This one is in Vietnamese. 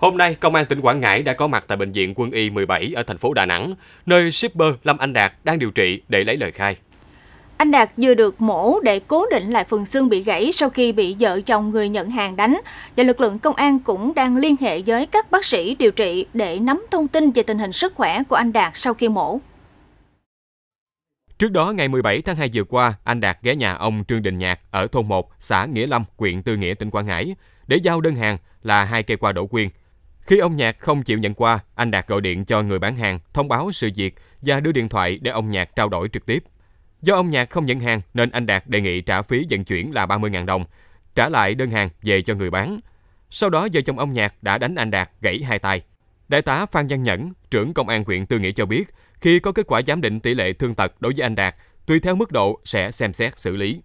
Hôm nay, Công an tỉnh Quảng Ngãi đã có mặt tại Bệnh viện Quân y 17 ở thành phố Đà Nẵng, nơi shipper Lâm Anh Đạt đang điều trị để lấy lời khai. Anh Đạt vừa được mổ để cố định lại phần xương bị gãy sau khi bị vợ chồng người nhận hàng đánh và lực lượng công an cũng đang liên hệ với các bác sĩ điều trị để nắm thông tin về tình hình sức khỏe của anh Đạt sau khi mổ. Trước đó, ngày 17 tháng 2 vừa qua, anh Đạt ghé nhà ông Trương Đình Nhạc ở thôn 1, xã Nghĩa Lâm, huyện Tư Nghĩa, tỉnh Quảng Ngãi để giao đơn hàng là hai cây qua đổ quyên khi ông Nhạc không chịu nhận qua, anh Đạt gọi điện cho người bán hàng, thông báo sự việc và đưa điện thoại để ông Nhạc trao đổi trực tiếp. Do ông Nhạc không nhận hàng nên anh Đạt đề nghị trả phí vận chuyển là 30.000 đồng, trả lại đơn hàng về cho người bán. Sau đó vợ chồng ông Nhạc đã đánh anh Đạt gãy hai tay. Đại tá Phan Văn Nhẫn, trưởng công an huyện Tư Nghĩa cho biết, khi có kết quả giám định tỷ lệ thương tật đối với anh Đạt, tùy theo mức độ sẽ xem xét xử lý.